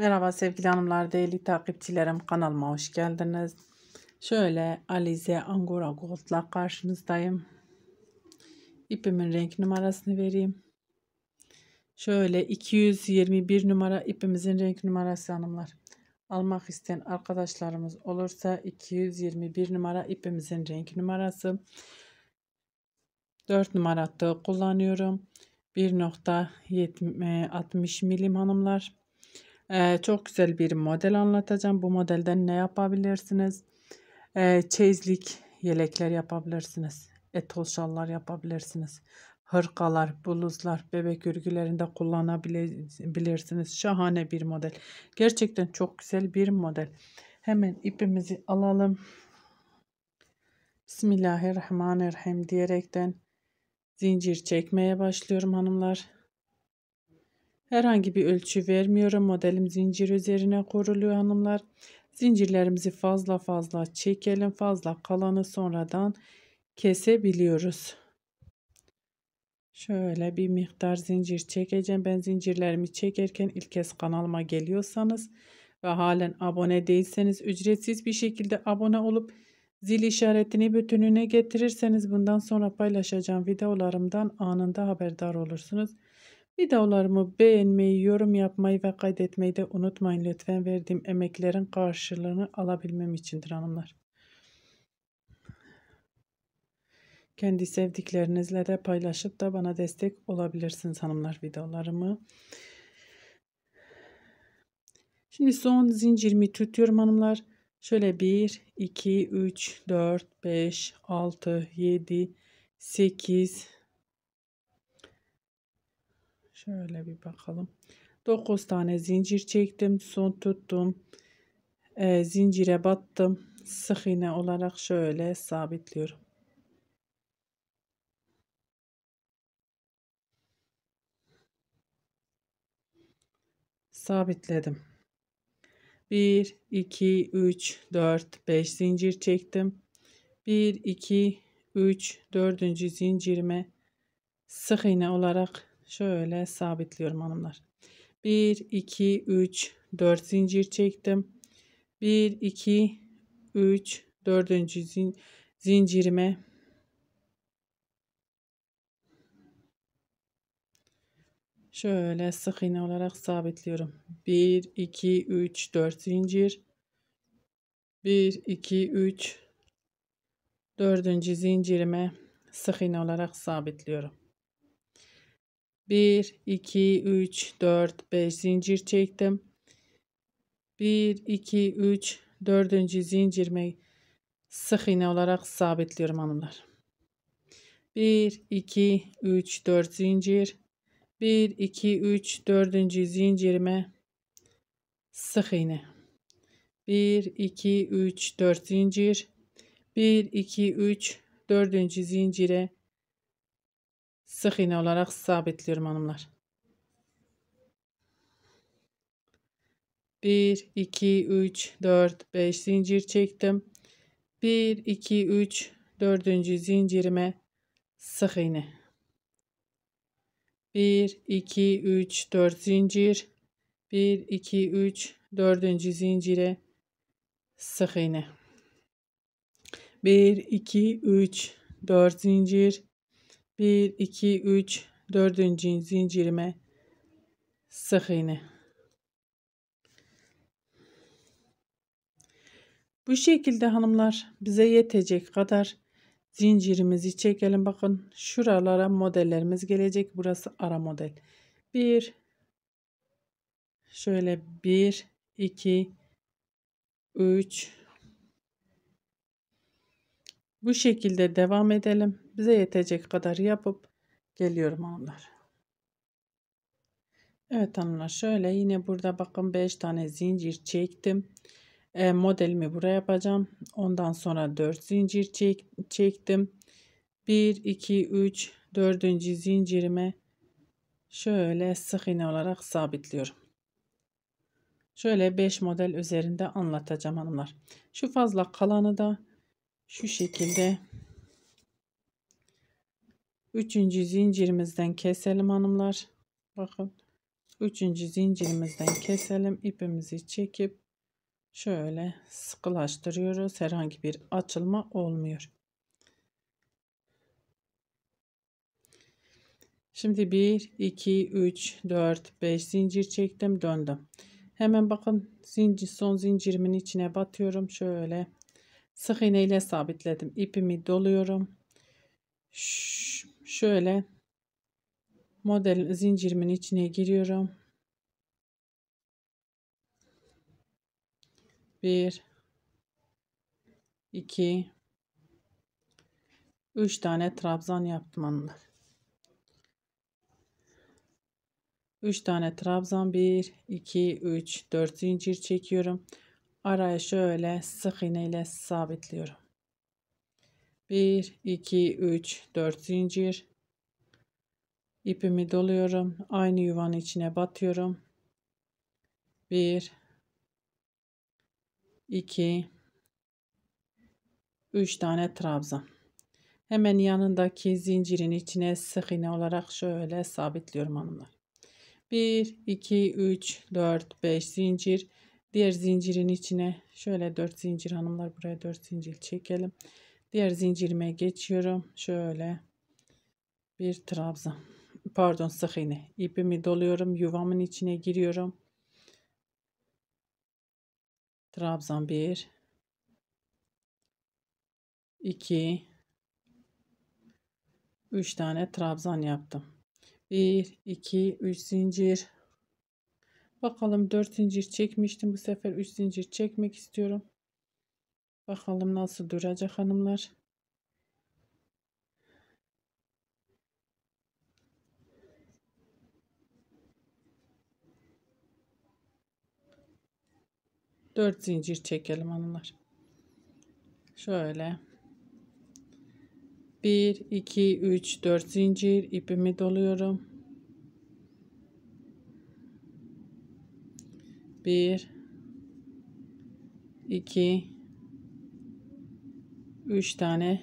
Merhaba sevgili hanımlar, değerli takipçilerim kanalıma hoş geldiniz. Şöyle Alize Angora Gold'la karşınızdayım. İpimin renk numarasını vereyim. Şöyle 221 numara ipimizin renk numarası hanımlar. Almak isteyen arkadaşlarımız olursa 221 numara ipimizin renk numarası. 4 numara tığ kullanıyorum. 1.60 milim hanımlar. Ee, çok güzel bir model anlatacağım. Bu modelden ne yapabilirsiniz? Ee, çeyizlik yelekler yapabilirsiniz. Etol şallar yapabilirsiniz. Hırkalar, bluzlar, bebek örgülerinde kullanabilirsiniz. Şahane bir model. Gerçekten çok güzel bir model. Hemen ipimizi alalım. Bismillahirrahmanirrahim diyerekten zincir çekmeye başlıyorum hanımlar. Herhangi bir ölçü vermiyorum. Modelim zincir üzerine kuruluyor hanımlar. Zincirlerimizi fazla fazla çekelim. Fazla kalanı sonradan kesebiliyoruz. Şöyle bir miktar zincir çekeceğim. Ben zincirlerimi çekerken ilk kez kanalıma geliyorsanız ve halen abone değilseniz ücretsiz bir şekilde abone olup zil işaretini bütününe getirirseniz bundan sonra paylaşacağım videolarımdan anında haberdar olursunuz. Videolarımı beğenmeyi, yorum yapmayı ve kaydetmeyi de unutmayın lütfen. Verdiğim emeklerin karşılığını alabilmem içindir hanımlar. Kendi sevdiklerinizle de paylaşıp da bana destek olabilirsiniz hanımlar videolarımı. Şimdi son zincirimi tutuyorum hanımlar. Şöyle 1, 2, 3, 4, 5, 6, 7, 8, Şöyle bir bakalım. 9 tane zincir çektim. Son tuttum. E, zincire battım. Sık iğne olarak şöyle sabitliyorum. Sabitledim. 1, 2, 3, 4, 5 zincir çektim. 1, 2, 3, 4. zincirime sık iğne olarak şöyle sabitliyorum hanımlar. 1, 2, 3, 4 zincir çektim. 1, 2, 3, 4. zincirime şöyle sık iğne olarak sabitliyorum. 1, 2, 3, 4 zincir. 1, 2, 3, 4. zincirime sık iğne olarak sabitliyorum. 1 2 3 4 5 zincir çektim. 1 2 3 4. zincirimi sık iğne olarak sabitliyorum hanımlar. 1 2 3 4 zincir 1 2 3 4. zincirime sık iğne 1 2 3 4 zincir 1 2 3 4. zincire sık iğne olarak sabitliyorum hanımlar. 1 2 3 4 5 zincir çektim. 1 2 3 4. zincirime sık iğne. 1 2 3 4 zincir. 1 2 3 4. zincire sık iğne. 1 2 3 4 zincir. 1 2 3 4. zincirime sık iğne. Bu şekilde hanımlar bize yetecek kadar zincirimizi çekelim. Bakın şuralara modellerimiz gelecek. Burası ara model. 1 şöyle 1 2 3 bu şekilde devam edelim. Bize yetecek kadar yapıp geliyorum hanımlar. Evet hanımlar şöyle yine burada bakın 5 tane zincir çektim. E, modelimi buraya yapacağım. Ondan sonra 4 zincir çek, çektim. 1, 2, 3, 4. zincirime şöyle sık iğne olarak sabitliyorum. Şöyle 5 model üzerinde anlatacağım hanımlar. Şu fazla kalanı da şu şekilde Üçüncü zincirimizden keselim hanımlar. Bakın. Üçüncü zincirimizden keselim. ipimizi çekip şöyle sıkılaştırıyoruz. Herhangi bir açılma olmuyor. Şimdi 1, 2, 3, 4, 5 zincir çektim döndüm. Hemen bakın zincir, son zincirimin içine batıyorum. Şöyle sık iğne ile sabitledim. İpimi doluyorum. Şş, Şöyle model zincirimin içine giriyorum. 1 2 3 tane trabzan yaptım hanımlar. 3 tane trabzan 1 2 3 4 zincir çekiyorum. Araya şöyle sık iğne ile sabitliyorum. 1 2 3 4 zincir ipimi doluyorum aynı yuvanın içine batıyorum 1 2 3 tane trabzan hemen yanındaki zincirin içine sık iğne olarak şöyle sabitliyorum hanımlar 1 2 3 4 5 zincir diğer zincirin içine şöyle 4 zincir hanımlar buraya 4 zincir çekelim Diğer zincirime geçiyorum. Şöyle bir trabzan. Pardon sık iğne. İpimi doluyorum. Yuvamın içine giriyorum. Trabzan 1 2 3 tane trabzan yaptım. 1 2 3 zincir. Bakalım 4 zincir çekmiştim. Bu sefer 3 zincir çekmek istiyorum. Bakalım nasıl duracak hanımlar. Dört zincir çekelim hanımlar. Şöyle. Bir, iki, üç, dört zincir ipimi doluyorum. Bir, iki. 3 tane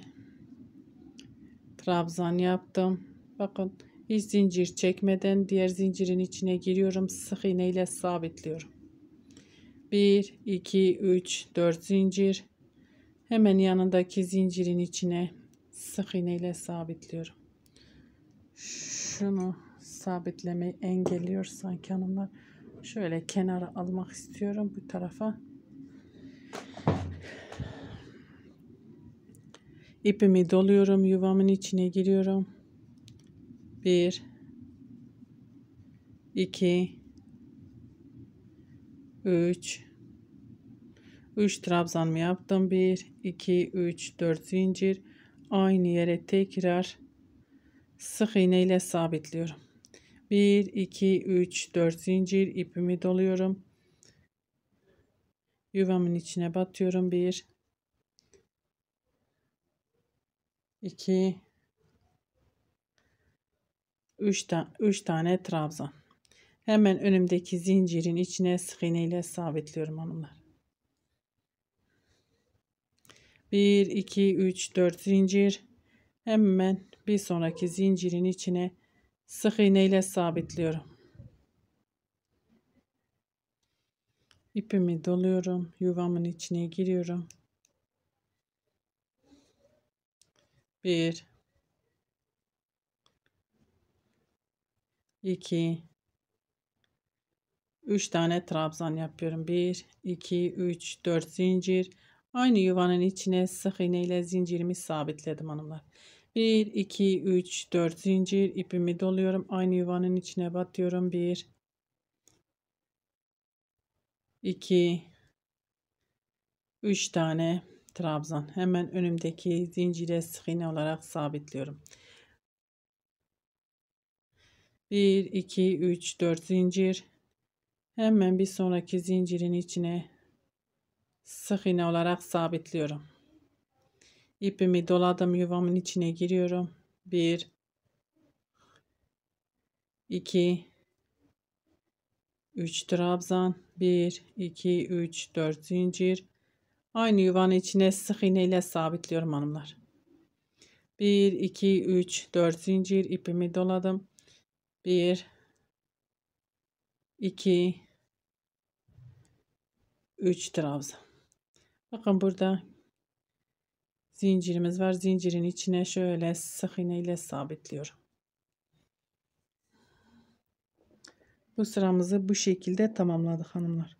trabzan yaptım. Bakın hiç zincir çekmeden diğer zincirin içine giriyorum. Sık iğne ile sabitliyorum. 1, 2, 3, 4 zincir. Hemen yanındaki zincirin içine sık iğne ile sabitliyorum. Şunu sabitlemeyi engelliyor sanki hanımlar. Şöyle kenara almak istiyorum bu tarafa. İpimi doluyorum. Yuvamın içine giriyorum. 1 2 3 3 trabzanımı yaptım. 1 2 3 4 zincir. Aynı yere tekrar sık iğne ile sabitliyorum. 1 2 3 4 zincir ipimi doluyorum. Yuvamın içine batıyorum. 1 2 3 tane 3 tane trabzan. Hemen önümdeki zincirin içine sık iğne ile sabitliyorum hanımlar. 1 2 3 4 zincir. Hemen bir sonraki zincirin içine sık iğne ile sabitliyorum. İpimi doluyorum, yuvamın içine giriyorum. Bir. İki. Üç tane trabzan yapıyorum. Bir, iki, üç, dört zincir. Aynı yuvanın içine sık iğne ile zincirimi sabitledim hanımlar. 1, 2, 3, 4 zincir ipimi doluyorum. Aynı yuvanın içine batıyorum. 1, 2, 3 tane trabzan hemen önümdeki zincire sık iğne olarak sabitliyorum 1 2 3 4 zincir hemen bir sonraki zincirin içine sık iğne olarak sabitliyorum İpimi doladım yuvamın içine giriyorum 1 2 3 trabzan 1 2 3 4 zincir Aynı yuvanın içine sık iğne ile sabitliyorum hanımlar. 1, 2, 3, 4 zincir ipimi doladım. 1, 2, 3 trabzan. Bakın burada zincirimiz var. Zincirin içine şöyle sık iğne ile sabitliyorum. Bu sıramızı bu şekilde tamamladık hanımlar.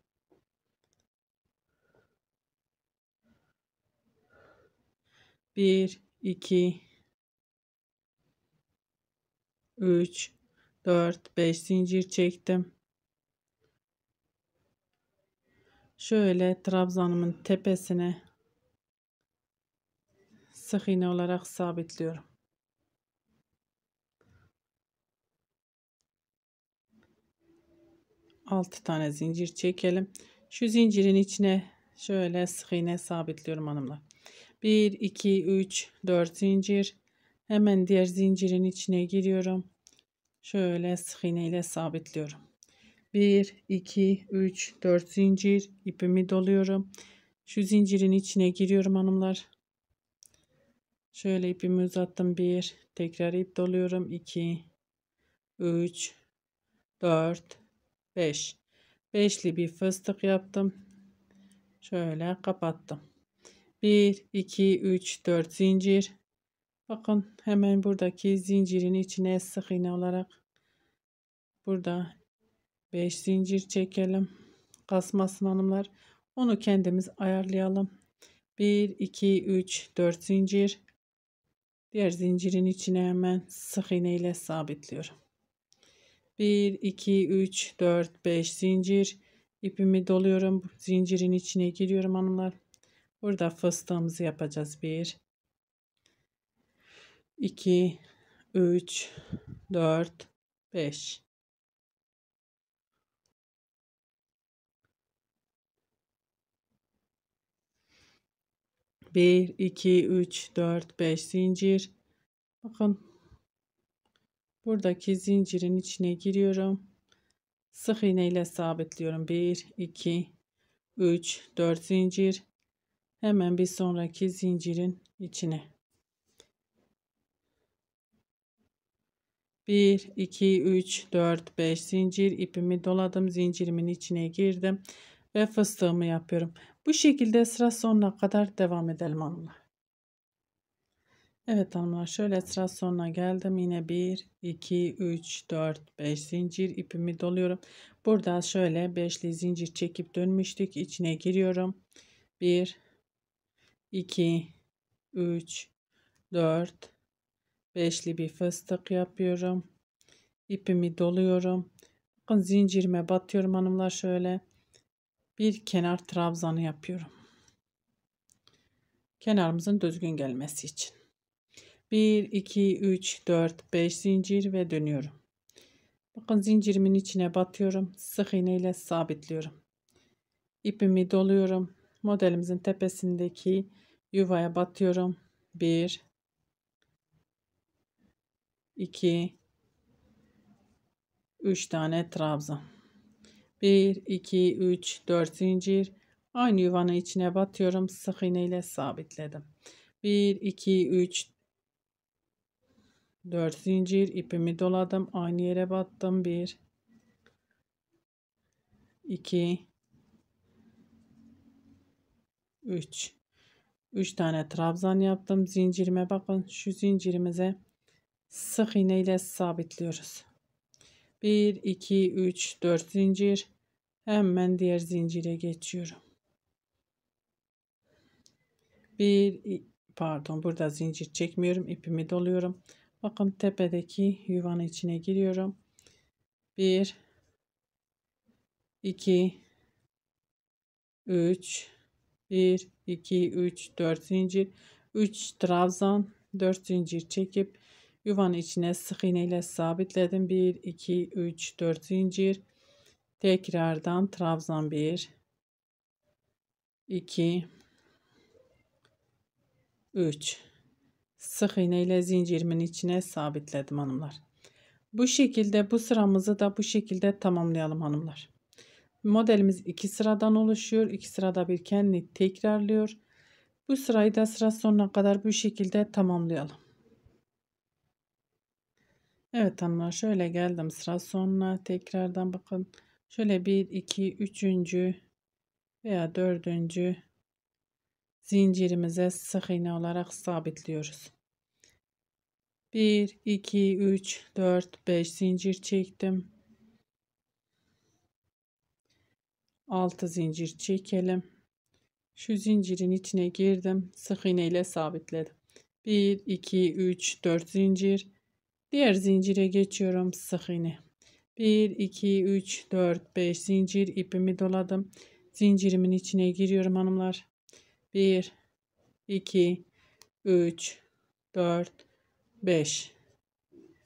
1, 2, 3, 4, 5 zincir çektim. Şöyle trabzanımın tepesine sık iğne olarak sabitliyorum. Altı tane zincir çekelim. Şu zincirin içine şöyle sık iğne sabitliyorum hanımlar. 1 2 3 4 zincir hemen diğer zincirin içine giriyorum şöyle sık iğne ile sabitliyorum 1 2 3 4 zincir ipimi doluyorum şu zincirin içine giriyorum hanımlar şöyle ipimi uzattım 1 tekrar ip doluyorum 2 3 4 5 beşli bir fıstık yaptım şöyle kapattım 1 2 3 4 zincir bakın hemen buradaki zincirin içine sık iğne olarak burada 5 zincir çekelim kasmasın hanımlar onu kendimiz ayarlayalım 1 2 3 4 zincir diğer zincirin içine hemen sık iğne ile sabitliyorum 1 2 3 4 5 zincir İpimi doluyorum zincirin içine giriyorum hanımlar Burada fıstığımızı yapacağız. 1 2 3 4 5 1 2 3 4 5 zincir. Bakın buradaki zincirin içine giriyorum. Sık iğne ile sabitliyorum. 1 2 3 4 zincir hemen bir sonraki zincirin içine. 1 2 3 4 5 zincir ipimi doladım zincirimin içine girdim ve fıstığımı yapıyorum. Bu şekilde sıra sonuna kadar devam edelim hanımlar. Evet hanımlar şöyle sıra sonuna geldim. Yine 1, 2, 3, 4, 5 zincir ipimi doluyorum. Burada şöyle beşli zincir çekip dönmüştük. içine giriyorum. 1, 2 3 4 beşli bir fıstık yapıyorum. İpimi doluyorum. Bakın zincirime batıyorum hanımlar şöyle. Bir kenar trabzanı yapıyorum. Kenarımızın düzgün gelmesi için. 1 2 3 4 5 zincir ve dönüyorum. Bakın zincirimin içine batıyorum. Sık iğneyle sabitliyorum. İpimi doluyorum modelimizin tepesindeki yuvaya batıyorum. 1 2 3 tane trabzan. 1 2 3 4 zincir. Aynı yuvanın içine batıyorum. Sık iğne ile sabitledim. 1 2 3 4 zincir ipimi doladım. Aynı yere battım. 1 2 3 3 tane trabzan yaptım zincirime bakın şu zincirimize sık iğne ile sabitliyoruz 1 2 3 4 zincir hemen diğer zincire geçiyorum 1 pardon burada zincir çekmiyorum ipimi doluyorum bakın tepedeki yuvanın içine giriyorum 1 2 3 1 2 3 4 zincir 3 trabzan 4 zincir çekip yuvanın içine sık iğne ile sabitledim 1 2 3 4 zincir tekrardan trabzan 1 2 3 sık iğne ile zincirimin içine sabitledim hanımlar bu şekilde bu sıramızı da bu şekilde tamamlayalım hanımlar Modelimiz iki sıradan oluşuyor. İki sırada bir kendini tekrarlıyor. Bu sırayı da sıra sonuna kadar bu şekilde tamamlayalım. Evet hanımlar şöyle geldim sıra sonuna. Tekrardan bakın. Şöyle bir iki üçüncü veya dördüncü zincirimize sık iğne olarak sabitliyoruz. 1, 2, 3, 4, 5 zincir çektim. 6 zincir çekelim. Şu zincirin içine girdim. Sık iğne ile sabitledim. 1 2 3 4 zincir. Diğer zincire geçiyorum. Sık iğne. 1 2 3 4 5 zincir ipimi doladım. Zincirimin içine giriyorum hanımlar. 1 2 3 4 5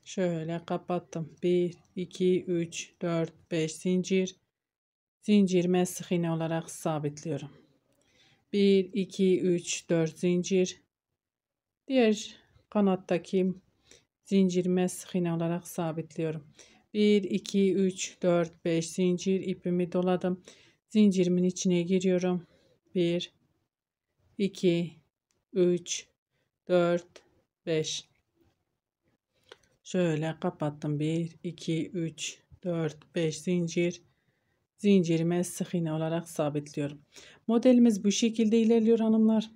Şöyle kapattım. 1 2 3 4 5 zincir zincirime sık iğne olarak sabitliyorum. 1 2 3 4 zincir diğer kanattaki zincirime sık iğne olarak sabitliyorum. 1 2 3 4 5 zincir ipimi doladım. Zincirimin içine giriyorum. 1 2 3 4 5 Şöyle kapattım. 1 2 3 4 5 zincir zincirime sık iğne olarak sabitliyorum. Modelimiz bu şekilde ilerliyor hanımlar.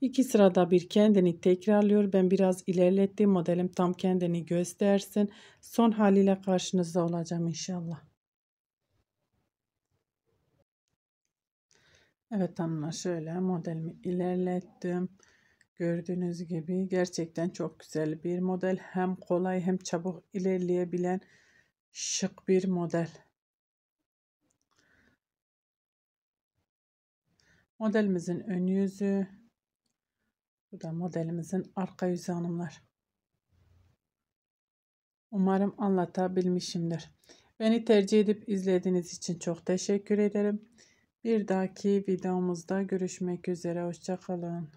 İki sırada bir kendini tekrarlıyor. Ben biraz ilerlettim. Modelim tam kendini göstersin. Son haliyle karşınızda olacağım inşallah. Evet hanımlar şöyle modelimi ilerlettim. Gördüğünüz gibi gerçekten çok güzel bir model. Hem kolay hem çabuk ilerleyebilen şık bir model. Modelimizin ön yüzü. Bu da modelimizin arka yüzü hanımlar. Umarım anlatabilmişimdir. Beni tercih edip izlediğiniz için çok teşekkür ederim. Bir dahaki videomuzda görüşmek üzere. Hoşçakalın.